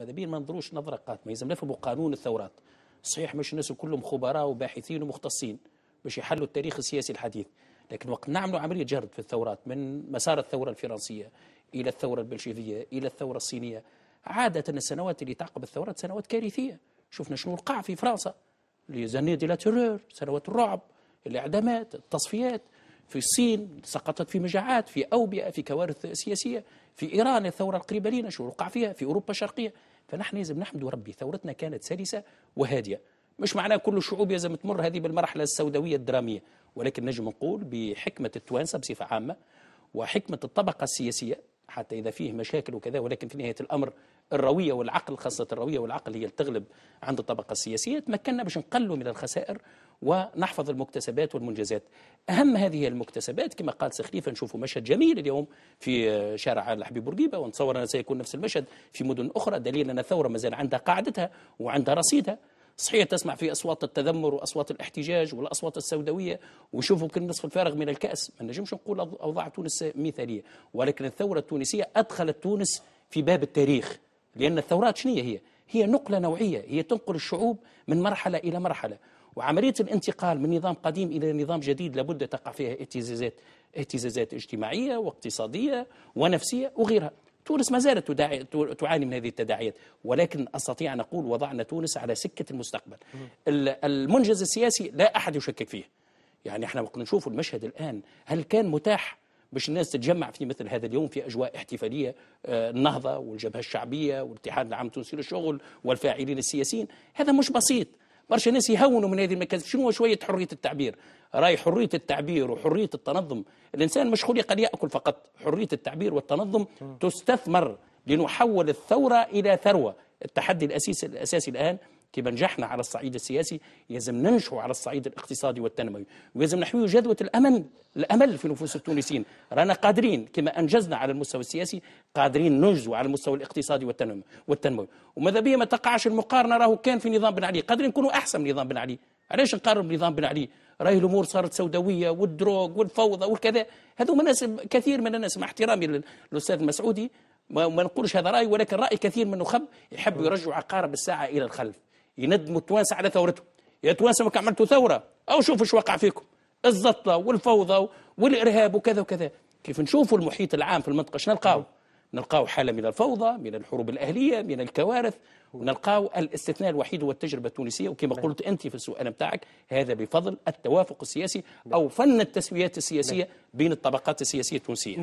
ماذا بين ما ننظروش نظره قاتمه لازم نفهموا قانون الثورات صحيح مش الناس كلهم خبراء وباحثين ومختصين باش يحلوا التاريخ السياسي الحديث لكن وقت نعملوا عمليه جرد في الثورات من مسار الثوره الفرنسيه الى الثوره البلشفيه الى الثوره الصينيه عاده السنوات اللي تعقب الثورات سنوات كارثيه شفنا شنو وقع في فرنسا لي دي لا سنوات الرعب الاعدامات التصفيات في الصين سقطت في مجاعات في اوبئه في كوارث سياسيه في ايران الثوره القريبه لنا شو وقع فيها في اوروبا الشرقيه فنحن يجب نحمد ربي ثورتنا كانت سلسة وهادية مش معناه كل الشعوب لازم تمر هذه بالمرحلة السوداوية الدرامية ولكن نجم نقول بحكمة التوانسة بصفة عامة وحكمة الطبقة السياسية حتى إذا فيه مشاكل وكذا ولكن في نهاية الأمر الروية والعقل خاصة الروية والعقل هي اللي تغلب عند الطبقة السياسية تمكنا باش نقلوا من الخسائر ونحفظ المكتسبات والمنجزات أهم هذه المكتسبات كما قال سخليفة نشوفوا مشهد جميل اليوم في شارع الحبيب بورقيبة ونتصور أنه سيكون نفس المشهد في مدن أخرى دليل أن الثورة مازال عندها قاعدتها وعندها رصيدها صحيح تسمع في اصوات التذمر واصوات الاحتجاج والاصوات السوداويه وشوفوا كل نصف الفارغ من الكاس ما نجمش نقول اوضاع تونس مثاليه ولكن الثوره التونسيه ادخلت تونس في باب التاريخ لان الثورات شنو هي هي نقله نوعيه هي تنقل الشعوب من مرحله الى مرحله وعملية الانتقال من نظام قديم إلى نظام جديد لابد تقع فيها اهتزازات اهتزازات اجتماعية واقتصادية ونفسية وغيرها تونس ما زالت تداعي تعاني من هذه التداعيات ولكن استطيع ان اقول وضعنا تونس على سكه المستقبل المنجز السياسي لا احد يشكك فيه يعني احنا وقت نشوف المشهد الان هل كان متاح باش الناس تتجمع في مثل هذا اليوم في اجواء احتفاليه آه، النهضه والجبهه الشعبيه والاتحاد العام التونسي للشغل والفاعلين السياسيين هذا مش بسيط برشا ناس يهونوا من هذه المكاسب شنو شويه حريه التعبير راي حريه التعبير وحريه التنظم الانسان مش خلق ياكل فقط حريه التعبير والتنظم تستثمر لنحول الثوره الى ثروه التحدي الاساسي الاساسي الان كي نجحنا على الصعيد السياسي يجب ننجحوا على الصعيد الاقتصادي والتنموي ويجب نحوي جذوة الأمل الأمل في نفوس التونسيين رانا قادرين كما أنجزنا على المستوى السياسي قادرين ننجزوا على المستوى الاقتصادي والتنموي والتنموي وماذا بيا ما تقعش المقارنة راهو كان في نظام بن علي قادرين نكونوا أحسن من نظام بن علي علاش نقارن بنظام بن علي راهي الامور صارت سوداويه والدروغ والفوضى والكذا هذو ناس كثير من الناس مع احترامي للاستاذ المسعودي ما نقولش هذا راي ولكن راي كثير من النخب يحب يرجع عقارب الساعه الى الخلف يندموا التوانسه على ثورتهم يا توانسه ما عملتوا ثوره او شوفوا شو وقع فيكم الزطله والفوضى والارهاب وكذا وكذا كيف نشوفوا المحيط العام في المنطقه شنو نلقاو نلقاو حالة من الفوضى من الحروب الأهلية من الكوارث ونلقاو الاستثناء الوحيد هو التجربة التونسية وكما نعم. قلت أنت في السؤال نتاعك هذا بفضل التوافق السياسي أو فن التسويات السياسية نعم. بين الطبقات السياسية التونسية